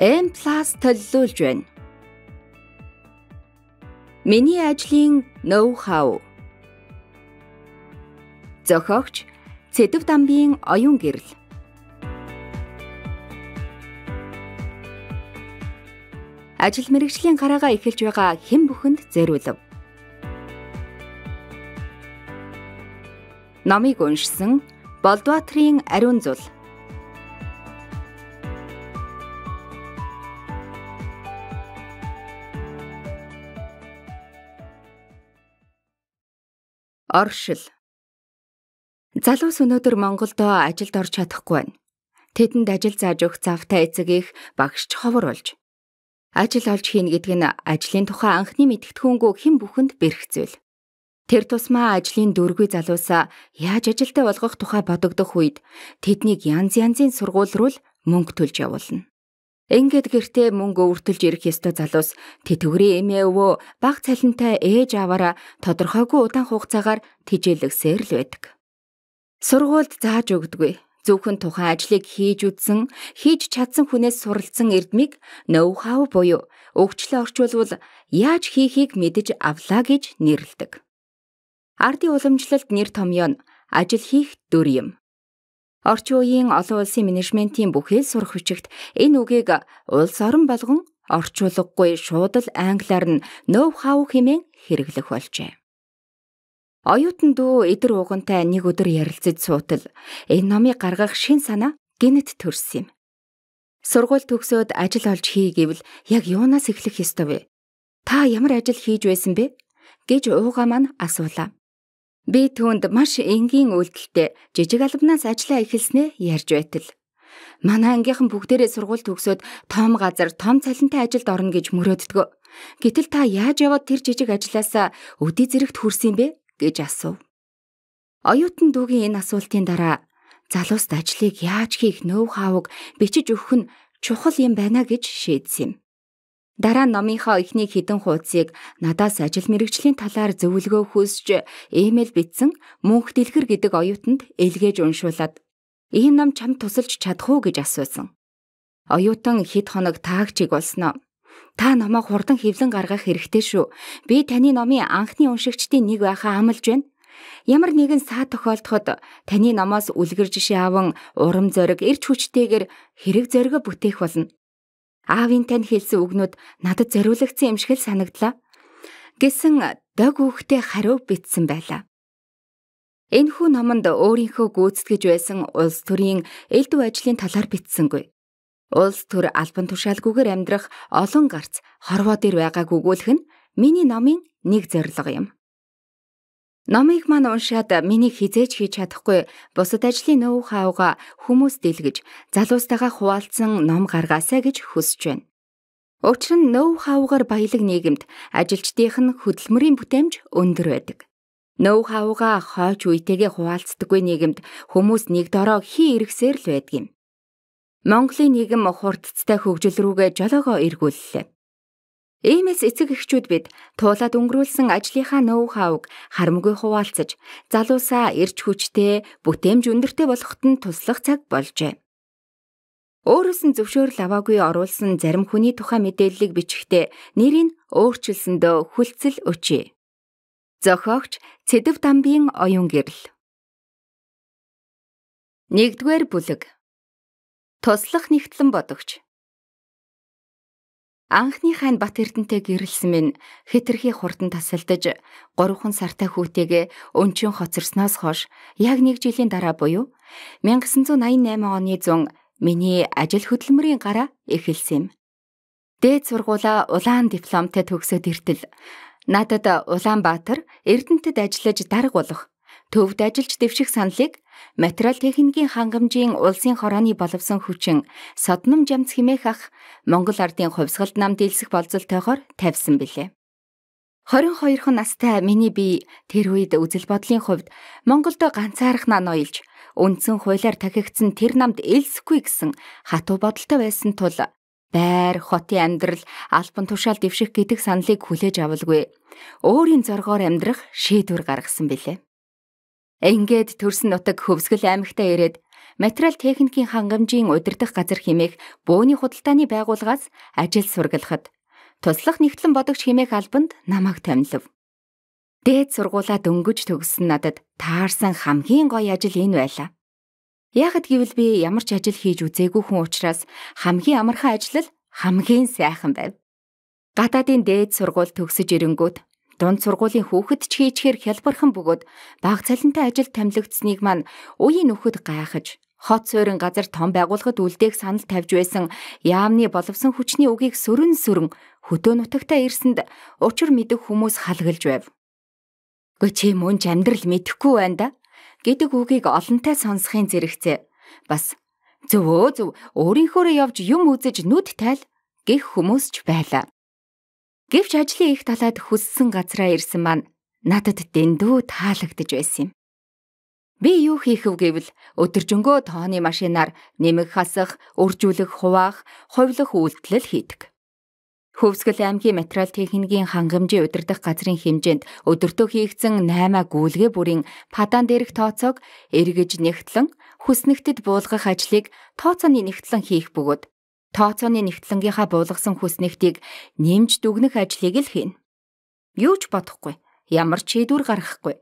M+ төлөвлөж байна. Миний ажлын ноу-хау. Зохиогч Цэдэв Дамбийн оюун гэрэл. Ажил мэрэгжлийн гараагаа эхэлж байгаа хэн бүхэнд зэрүүлв. Номыг уншсан Болдбаатрийн Ариун Зул Оршил. Залуус өнөөдөр Монголд ажилд орж чадахгүй байна. Тэдэнд ажил зааж өгөх завтай эцэг их багшч ховор болж. Ажил олж хийнэ гэдэг нь ажлын тухай анхны мэдгэдхүүнгүү хэн бүхэнд бэрх зүйл. Тэр тусмаа ажлын дөргүй залуусаа яаж ажилтаа болгох тухай бодогдох үед тэднийг янз янзын сургууль руу мөнгө төлж явуулна. Ингээд гэртээ мөнгө өвөртөлж ирэх ёстой залуус тэтгэврийн эмээ өвөө баг цалинтай ээж аваараа тодорхойгүй удаан хугацаагаар тижээлгсээр л байдаг. Сургуульд зааж өгдөггүй. Зөвхөн тухайн ажлыг хийж үдсэн, хийж чадсан хүнээс суралцсан эрдмийг ноу-хау буюу өгчлөө орчуулбал яаж хийхийг мэдэж авлаа гэж нэрлэдэг. Ардын уламжлалт нэр томьёо нь ажил хийх дүр юм. Орчин үеийн олон улсын менежментийн бүхэл сурах хүчигт энэ үгийг улс орон болгон орчуулаггүй шууд л англиар нь know how хэмээн хэрэглэх болжээ. Оюутан дүү эдэр уугантай нэг өдөр ярилцаж суутал энэ номыг гаргах шин санаа гинэт төрс юм. Сургууль төгсөөд ажил олж хий гэвэл яг юунаас эхлэх ёстой вэ? Та ямар ажил хийж байсан бэ? гэж ууга маань асуулаа. Би түүнд маш энгийн үйлдэлтэй жижиг албанаас ажиллаа эхэлснээ ярьж байтал. Манай ангийнхан бүгдээрээ сургууль төгсөөд том газар, том цалинтай ажилд орно гэж мөрөөддгөө. Гэтэл та яаж яваад тэр жижиг ажилласаа өдий зэрэгт хүрсэн бэ гэж асуув. Оюутан дүүгийн энэ асуултын дараа залууст ажлыг яаж хийх нөв хавг бичиж өгөх нь чухал юм байна гэж шийдсэн юм. Дараа номынхоо эхний хідэн хуудсыг надаас ажил мэрэгжлийн талаар зөвлөгөө хүсж имэйл бичсэн мөнх дэлгэр гэдэг оюутанд илгээж уншуулад "Ийм ном чамд тусалж чадах уу?" гэж асуусан. Оюутан хэд хоног таагчиг болсноо. Та намайг хурдан хевлэн гаргах хэрэгтэй шүү. Би таны номын анхны уншигчдийн нэг байхаа амлж байна. Ямар нэгэн саа тохиолдоход таны номоос үлгэр жишээ аван урам зориг, эрч хүчтэйгээр хэрэг зоригоо бүтээх болно аавын тань хэлсэн үгнүүд надад зориулагдсан юм шиг л санагдлаа гэсэн дог үхтэй хариу бичсэн байлаа. Энэхүү номонд өөрийнхөө гүйцэтгэж байсан улс төрийн элдв ажлын талаар бичсэнгүй. Улс төр албан тушаалгүйгээр амьдрах олон гарц хорвоо дэр байгааг өгүүлэх нь миний номын нэг зорилго юм. Номыг мань уншаад миний хизээж хийж чадахгүй бусад ажлын нөө хауга хүмүүс дэлгэж залуустайгаа хуваалцсан ном гаргаасаа гэж хүсэж байна. Учир нь нөө хаугаар баялаг нийгэмд ажилчдийнх нь хөдөлмөрийн бүтээмж өндөр байдаг. Нөө хауга хойч үетэйгээ хуваалцдаггүй нийгэмд хүмүүс нэг дороо хий эргэсээр л байдаг юм. Монголын нийгэм хурдцтай хөгжил рүүгээ жолоогоо эргүүллээ. Иймээс эцэг эхчүүд бид туулаад өнгөрүүлсэн ажлынхаа ноу-хауг харамгүй хуваалцаж, залуусаа эрч хүчтэй, бүтээмж өндөртэй болгохт нь туслах цаг болжээ. Өөрөөс нь зөвшөөрөл аваагүй оруулсан зарим хүний тухай мэдээллийг бичихдээ нэрийг өөрчилсөндөө хүлцэл өчөө. Зохиогч Цэдэв Дамбийн оюун гэрэл. 1-р бүлэг. Туслах нэгтлэн бодогч. Анхны хань Бат Эрдэнтэй гэрэлсэн минь хитрхи хурдан тасалдаж 3хан сартай хүүтэйгээ өнчин хоцорсноос хойш яг нэг жилийн дараа буюу 1988 оны зун миний ажил хөдөлмөрийн гараа эхэлсэн юм. Дээд сургуулаа улаан дипломтой төгсөөд иртэл надад Улаанбаатар Эрдэнтэд ажиллаж дарга болох төвд ажиллаж дэвших саналыг материал техникийн хангамжийн улсын хорооны боловсон хүчин содном жамц химээх ах Монгол ардын хувьсгалт нам дийлсэх болзолтойгоор тавьсан билээ. 22 настай миний бие тэр үед үзэл бодлын хувьд Монголд ганцаархнаа ноёлж үндсэн хуулиар тахигдсан тэр намд элсэхгүй гэсэн хатуу бодолтой байсан тул байр, хотын амьдрал, албан тушаал дэвших гэдэг саналыг хүлээж авалгүй. Өөрийн зоргоор амьдрах шийдвэр гаргасан билээ. Ингээд төрсөн нутаг Хөвсгөл аймагтаа ирээд материал техникийн хангамжийн удирдах газар хэмээх бөөний худалдааны байгууллагаас ажил сургалахад туслах нэгтлэн бодогч хэмээх албанд намайг томилов. Дээд сургуулаад өнгөж төгссөн надад таарсан хамгийн гоё ажил энэ байлаа. Яагад гэвэл би ямар ч ажил хийж үзээгүй хүн учраас хамгийн амархан ажил л хамгийн сайхан байв. Гадаадын дээд сургууль төгсөж ирэнгүүт Дунд сургуулийн хүүхэд ч хийчихээр хялбархан бөгөөд баг цалинтай ажил тамилгдсныг мань үеийн нөхөд гайхаж хот суурин газар том байгууллагад үлдээх санал тавьж байсан яамны боловсон хүчний үгийг сөрөн сөрөн хөтөө нутагтаа ирсэнд учир мэдэх хүмүүс халгалж байв. Гэхдээ чи мөн ч амьдрал мэдэхгүй байна да гэдэг үгийг олонтай сонсхийн зэрэгцээ бас зөвөө зөв өөрийнхөөрөө явж юм үзэж нүд тайл гих хүмүүс ч байлаа. Гэвч ажлын их талаад хүссэн газраа ирсэн маань надад дэндүү таалагдж байсан юм. Би юу хийх вэ гэвэл өдөржөнгөө тооны машинаар нэмэг хасах, үржүүлэх, хуваах, ховлох үйлдэл хийдэг. Хөвсгөл аймгийн материал техникийн хангамжийн удирдах газрын хэмжээнд өдөртөө хийгдсэн 8 гүйлгээ бүрийн падан дээрх тооцоог эргэж нэгтлэн хүснэгтэд буулгах ажлыг тооцооны нэгтлэн хийх бөгөөд тооцооны нэгтлэнгийнхаа буулгасан хүс нэгтийг нэмж дүгнэх ажлыг л хийнэ. Юу ч бодохгүй, ямар ч шийдвэр гаргахгүй.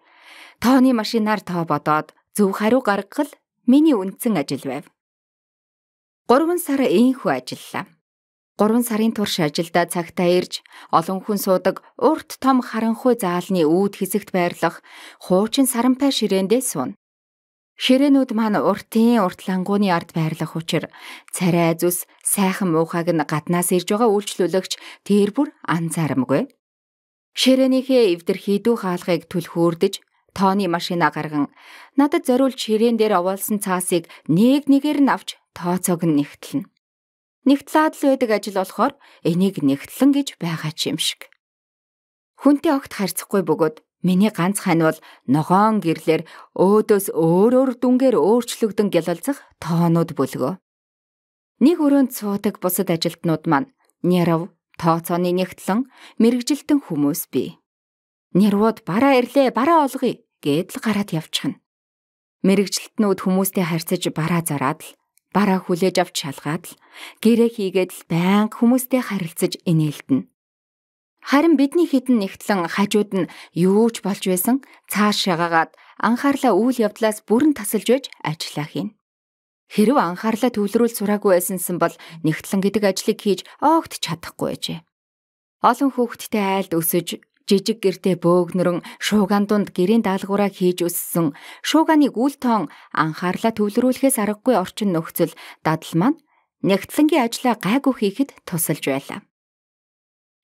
Тооны машинаар тоо бодоод зөв хариу гаргах л миний үндсэн ажил байв. 3 сар ийхүү ажиллалаа. 3 сарын турш ажилдаа цагтаа ирж, олон хүн суудаг урт том харанхуй заалны үүд хэсэгт байрлах хуучин саранпай ширээндээ сууна. Ширээнүүд маань уртын уртлангууны ард байрлах учир царай зүс сайхан муухайг нь гаднаас ирж байгаа үйлчлүүлэгч тэр бүр анзаарамгүй. Ширээнийхээ эвдэр хийдүү хаалгыг түлхүүрдэж тооны машина гарган надад зориулж ширээн дээр овоолсон цаасыг нэг нэгээр нь авч тооцоог нь нэгтлэн. Нэгтлээд л байдаг ажил болохоор энийг нэгтлэн гэж байгаа ч юм шиг. Хүнтэй огт харьцахгүй бөгөөд Миний ганц хань бол ногоон гэрлэр өөдөөс өөр өөр дүнгээр өөрчлөгдөн гялалзах тоонууд бүлгөө. Нэг өрөөнд цуудаг бусад ажилтнууд маань нэрв, тооцооны нэгтлэн мэрэгжилтэн хүмүүс бий. Нэрвуд бараа ирлээ, бараа олгоё гэдэл гараад явчихна. Мэрэгжилтнүүд хүмүүстэй харьцаж бараа зараад л бараа хүлээж авч шалгаад л гэрээ хийгээд л байнга хүмүүстэй харилцаж инээлдэнэ. Харин бидний хідэн нэгтлэн хажууд нь юу ч болж байсан цааш шагаагаад анхаарлаа үйл явдлаас бүрэн тасалж байж ажиллаа хийнэ. Хэрв анхаарлаа төвлөрүүл сураагүй байсансан бол нэгтлэн гэдэг ажлыг хийж огт чадахгүй байжээ. Олон хүүхэдтэй айлд өсөж жижиг гэртээ бөөгнөрөн шууган дунд гэрийн даалгавраа хийж өссөн шууганыг үл тоон анхаарлаа төвлөрүүлэхээс аргагүй орчин нөхцөл дадал маань нэгтлэнгийн ажлаа гайгүй хийхэд тусалж байлаа.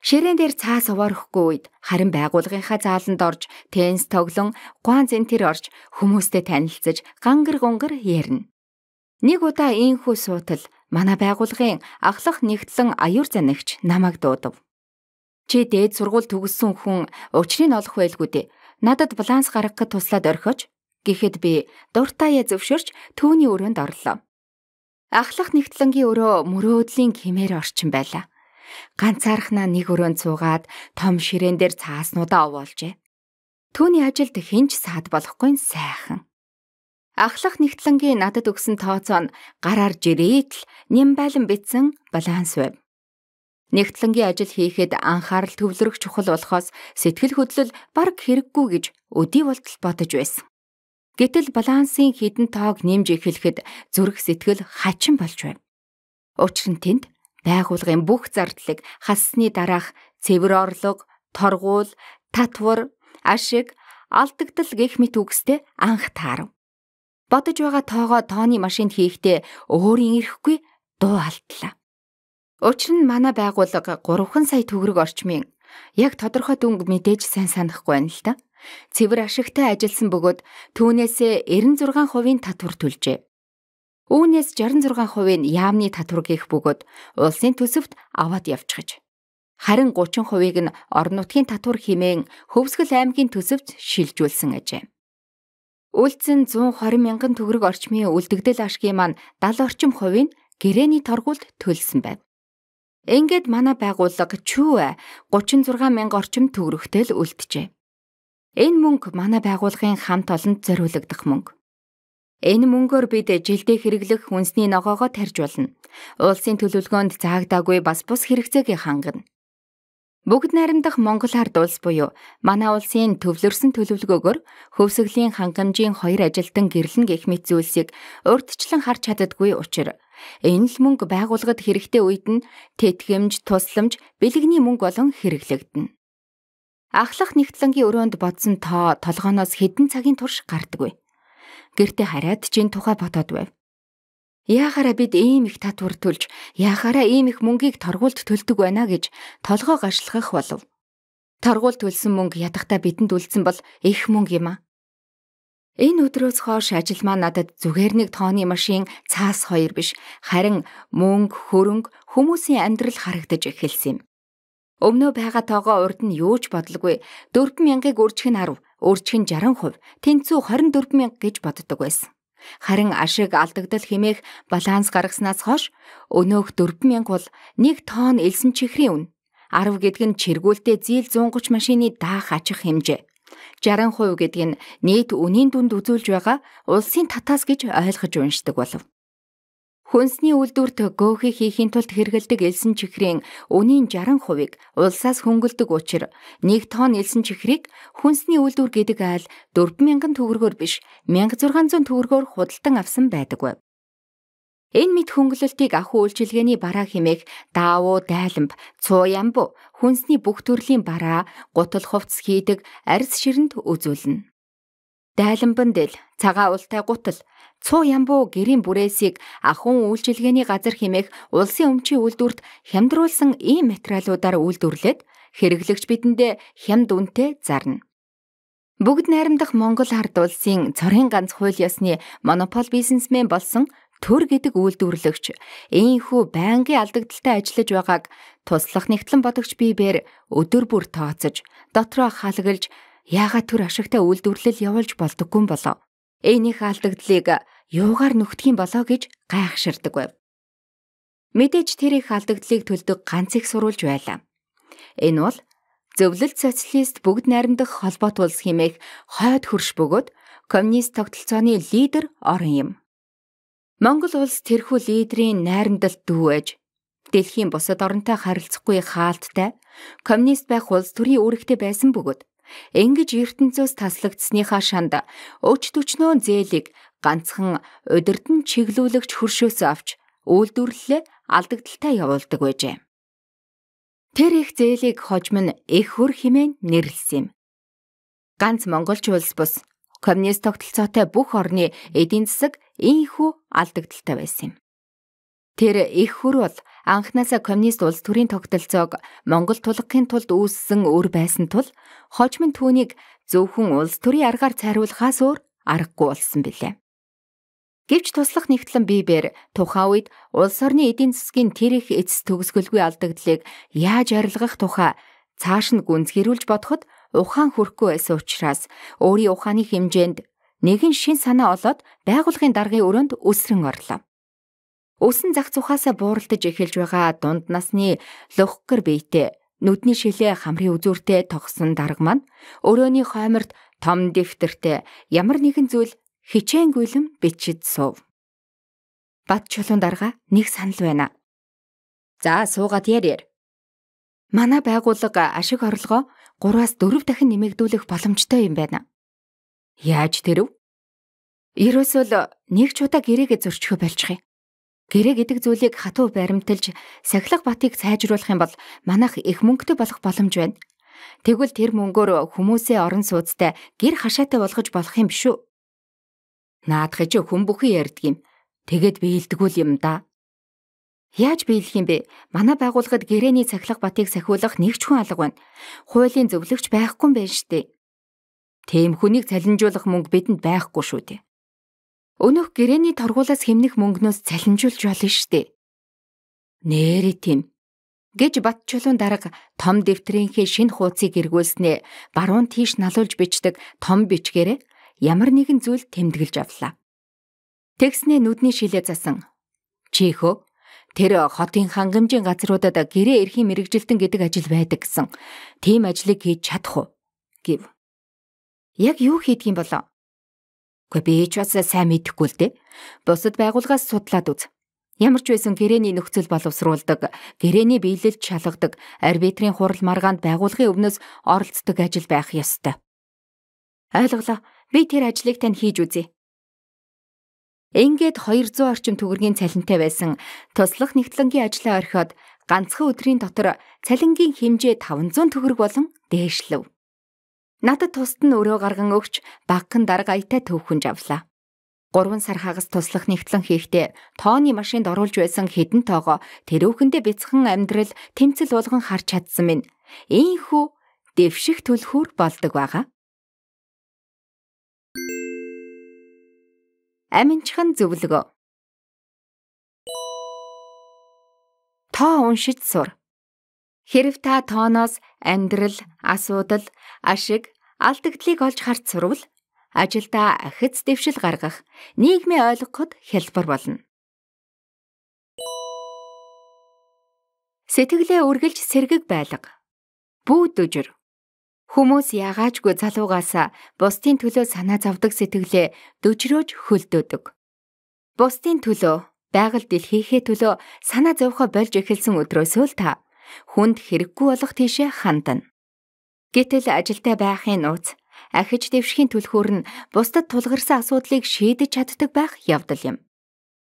Ширээн дээр цаас уваар өгөхгүй үед харин байгууллагынхаа зааланд орж, тенс тоглон, гуан зэнтэр орж, хүмүүстэй танилцаж, гангар гонгор ярина. Нэг удаа ийхүү суутал манай байгуулгын ахлах нэгтлэн аюур занагч намайг дуудав. Чи дээд сургууль төгссөн хүн учрыг олох байлгүй дээ. Надад баланс гаргахад туслаад орхиоч гэхэд би дуртаяа зөвшөөрч түүний өрөөнд орлоо. Ахлах нэгтлэнгийн өрөө мөрөөдлийн хэмээр орчин байлаа ганцаархнаа нэг өрөөнд суугаад том ширээн дээр цааснуудаа овоолжээ. Төвний ажилд хинч саад болохгүй сайхан. Ахлах нэгтлэнгийн надад өгсөн тооцоо нь гараар жирээд л нямбайлан битсэн баланс байв. Нэгтлэнгийн ажил хийхэд анхаарал төвлөрөх чухал болохоос сэтгэл хөдлөл баг хэрэггүй гэж өдий болтол бодож байсан. Гэтэл балансын хідэн тоог нэмж эхлэхэд зүрх сэтгэл хачин болж байв. Учир нь тэнд Байгуулгын бүх зардлыг хассны дараах цэвэр орлого, торгуул, татвар, ашиг, алдагдал гэх мэт үгстэй анх таарав. Бодож байгаа тоогоо тооны машинд хийхдээ өөрийн ирэхгүй дуу алдлаа. Учир нь манай байгууллага 3 сая төгрөг орчмын яг тодорхой дүнг мэдээж сайн санахгүй байна л да. Цэвэр ашигтай ажилласан бөгөөд түүнээсээ 96% татвар төлжээ. Үүнээс 66% нь яамны татвар гих бөгөөд улсын төсөвт аваад явчихж харин 30%ийг нь орон нутгийн татвар хэмээн Хөвсгөл аймгийн төсөвт шилжүүлсэн ажээ. Үлдсэн 120 мянган төгрөг орчмын үлдэгдэл ашгийн маань 70 орчим хувийг гэрээний торгуульд төлсөн байна. Ингээд манай байгууллага чүү 36 мянга орчим төгрөгтэй л үлджээ. Энэ мөнгө манай байгууллагын хамт олонд зориулагдах мөнгө. Энэ мөнгөөр бид жилдээ хэрэглэх хүнсний ногоогоо тарьж болно. Улсын төлөвлөгөөнд цаагдаагүй бас бус хэрэгцээг хангана. Бүгд найрамдах Монгол Ард улс буюу манай улсын төвлөрсөн төлөвлөгөөгөр хөвсгөлийн хангамжийн хоёр ажилтан гэрлэн гэх мэт зүйлсийг урдчлан харж чаддаггүй учраа Энэ л мөнгө байгууллагад хэрэгтэй үед нь тэтгэмж, тусламж, бэлэгний мөнгө болон хэрэглэгдэнэ. Ахлах нэгтлэнгийн өрөөнд бодсон тоо толгооноос хэдэн цагийн турш гардаггүй гэртээ хараад чинь тухай бодоод байв. Яахаараа бид ийм их татвар төлж, яахаараа ийм их мөнгийг торгуульд төлдөг байна гэж толгоо гашлахах болов. Торгуульд төлсөн мөнгө ядахта бидэнд үлдсэн бол их мөнгө юм а. Энэ өдрөөс хойш ажил маа надад зүгээр нэг тооны машин цаас хоёр биш, харин мөнгө, хөрөнгө, хүмүүсийн амьдрал харагдаж эхэлсэн юм. Өмнөө байгаа тоогоо урд нь юу ч бодлоггүй. 40000-ыг өрчих нь 10, өрчих нь 60%, тэнцүү 24000 гэж боддог байсан. Харин ашиг алдагдал хэмээх баланс гаргаснаас хойш өнөөх 40000 бол 1 тонн элсэн чихрийн үн. 10 гэдэг нь чиргүүлтэй зээл 130 машины даах ачих хэмжээ. 60% гэдэг нь нийт үнийн дүнд үзүүлж байгаа улсын татаас гэж ойлгож уншдаг болов. Хүнсний үйлдвэрт гөөхий хийхийн тулд хэрэгэлдэг элсэн чихрийн үнийн 60%-ийг улсаас хөнгөлдөг учраас 1 тонн элсэн чихрийг хүнсний үйлдвэр гэдэг айл 4000 төгрөгөөр биш 1600 төгрөгөөр худалдан авсан байдаг байв. Энэ мэд хөнгөлөлтийг ах үйлчилгээний бараа хэмээх даавуу, дайланб, цуу ямбу, хүнсний бүх төрлийн бараа, гутал хувцас хийдэг арьс ширэнд үзүүлнэ. Дайланбан дэл цагаан ултай гутал Цуу Ямбуу гэрийн бүрээсийг ахуйн үйлчилгээний газар хэмээх улсын өмчийн үйлдвэрт хямдруулсан ийм материалуудаар үйлдвэрлээд хэрэглэгч бидэндээ хямд үнэтэй зарна. Бүгд найрамдах Монгол ард улсын цорын ганц хууль ёсны монопол бизнесмен болсон төр гэдэг үйлдвэрлэгч ийхүү байнгын алдагдaltaй ажиллаж байгааг туслах нэгтлэн бодогч бибээр өдөр бүр тооцож дотроо хаалгалж яагаад төр ашигтай үйлдвэрлэл явуулж болдоггүй болов. Ээнийх алдагдлыг юугаар нүхтгийм болоо гэж гайхширдаг байв. Мэдээж тэр их алдагдлыг төлдөг ганц их сурулж байлаа. Энэ бол зөвлөлт социалист бүгд найрамдах холбоот улс хэмээх хойд хөрш бөгөөд коммунист тогтолцооны лидер орон юм. Монгол улс тэрхүү лидерийн найрамдалд дүүж дэлхийн бусад оронтой харилцахгүй хаалттай коммунист байх улс төрийн үүрэгтэй байсан бөгөөд ингэж ертөнцөөс таслагдсныхаа шанд өч төчнөө зээлийг ганцхан удирдан чиглүүлэгч хөршөөс авч үйлдвэрлэлээ алдагдaltaй явуулдаг байжээ. Тэр их зээлийг хожим нь их хөр химээ нэрлсэн юм. Ганц монголч улс бус коммунист тогтолцоотой бүх орны эдийн засаг ийхүү алдагдaltaй байсан юм. Тэр их хөр бол анхнаасаа коммунист улс төрийн тогтолцоог Монгол тулахын тулд үүссэн өр байсан тул хожим нь түүнийг зөвхөн улс төрийн аргаар цайруулахаас өөр аргагүй болсон билээ. Гэвч туслах нэгтлэн Бибер тухайн үед улс орны эдийн засгийн тэр их эцэс төгсгөлгүй алдагдлыг яаж арилгах тухай цааш нь гүнзгийрүүлж бодоход ухаан хүрхгүй байсан учраас өөрийн ухааны хэмжээнд нэгэн шин санаа олоод байгуулгын даргын өрөөнд өсрөн орлоо. Өсөн зах цухаасаа бууралдаж эхэлж байгаа дунд насны лохгэр бийтэй нүдний шилээ хамрын үзүүртэй тогсон дарга маань өрөөний хойморт том дэвтэртэй ямар нэгэн зүйл хичээнгүйлэн бичид суув. Бат чулуун дарга нэг санал байна. За суугаад ярь ярь. Манай байгууллага ашиг орлогоо 3-аас 4 дахин нэмэгдүүлэх боломжтой юм байна. Яаж тэрв? Ерөөсөө нэг чуда гэрээгээ зөрчихө болчихъя. Гэрээ гэдэг зүйлийг хатуу баримталж сахилах батыг сайжруулах юм бол манайх их мөнгөтэй болох боломж байна. Тэгвэл тэр мөнгөөр хүмүүсээ орон сууцтай гэр хашаатай болгож болох юм биш үү? Наадах чи хүн бүхэн ярьдаг юм. Тэгэд биелдэгүүл юм да. Яаж биелэх юм бэ? Манай байгууллагад гэрээний цахилга батыг сахиулах нэг ч хүн алга байна. Хуулийн зөвлөгч байхгүй юм байна штэ. Тэм хүнийг цалинжуулах мөнгө бидэнд байхгүй шүү дээ. Өнөх гэрээний торгуулаас хэмнэх мөнгнөөс цалинжуулж болно штэ. Нээрээ тийм. Гэж бат чулуун дарга том дэвтрийнхээ шинэ хууцыг эргүүлснээ баруун тийш налуулж бичдэг том бичгээрээ ямар нэгэн зүйл тэмдэглэж авлаа. Тэгснээ нүдний шилээ засан. Чихөө тэр хотын хангамжийн газруудад гэрээ эрхийн мэрэгжилтэн гэдэг ажил байдаг гэсэн. Тим ажлыг хийж чадах уу? гэв. Яг юу хийдэг юм болоо? Гэхдээ би ч бас сайн мэдэхгүй л дээ. Бусад байгууллагаас судлаад үз. Ямар ч байсан гэрээний нөхцөл боловсруулдаг, гэрээний биелэлд шалгадаг, арбитрийн хурал маргаанд байгуулгын өвнөөс оролцдог ажил байх ёстой. Ойлголоо. Би тэр ажлыг тань хийж үзье. Ингээд 200 орчим төгрөгийн цалинтай байсан туслах нэгтлэнгийн ажлаа орхиод ганцхан өдрийн дотор цалингийн хэмжээ 500 төгрөг болон дээшлэв. Надад тусад нь өрөө гарган өгч багхан дарга аятай төвхөнж авлаа. 3 сар хагас туслах нэгтлэн хийхдээ тооны машинд оруулж байсан хідэн тоогоо тэр өвхөндөө бяцхан амьдрал тэмцэл болгон харж чадсан минь. Ийхүү дэвших түлхүүр болдог байгаа. Аминчхан зөвлөгөө. Тоо уншиж сур. Хэрв та тооноос амьдрал, асуудал, ашиг, алдагдлыг олж харц сурвал ажилдаа ахиц дэвшил гаргах, нийгмийн ойлгоход хялбар болно. Сэтгэлээ үргэлж сэргэг байлга. Бүү дүжир. Хүмүүс ягаачгүй залуугаас бусдын төлөө санаа завдаг сэтгэлээ дөжрөөж хөлдөөдөг. Бусдын төлөө, байгаль дэлхийнхээ төлөө санаа зовхо болж эхэлсэн өдрөөсөө л та хүнд хэрэггүй болох тийшээ хандана. Гэтэл ажилтаа байхын нууц ахиж дэвшхийн түлхүүр нь бусдад тулгарсан асуудлыг шийдэж чаддаг байх явдал юм.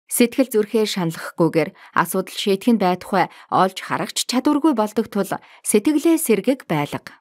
Сэтгэл зүрхээ шаналхгүйгээр асуудал шийдэх нь байхгүй олж харагч чадваргүй болдог тул сэтгэлээ сэргэг байлга.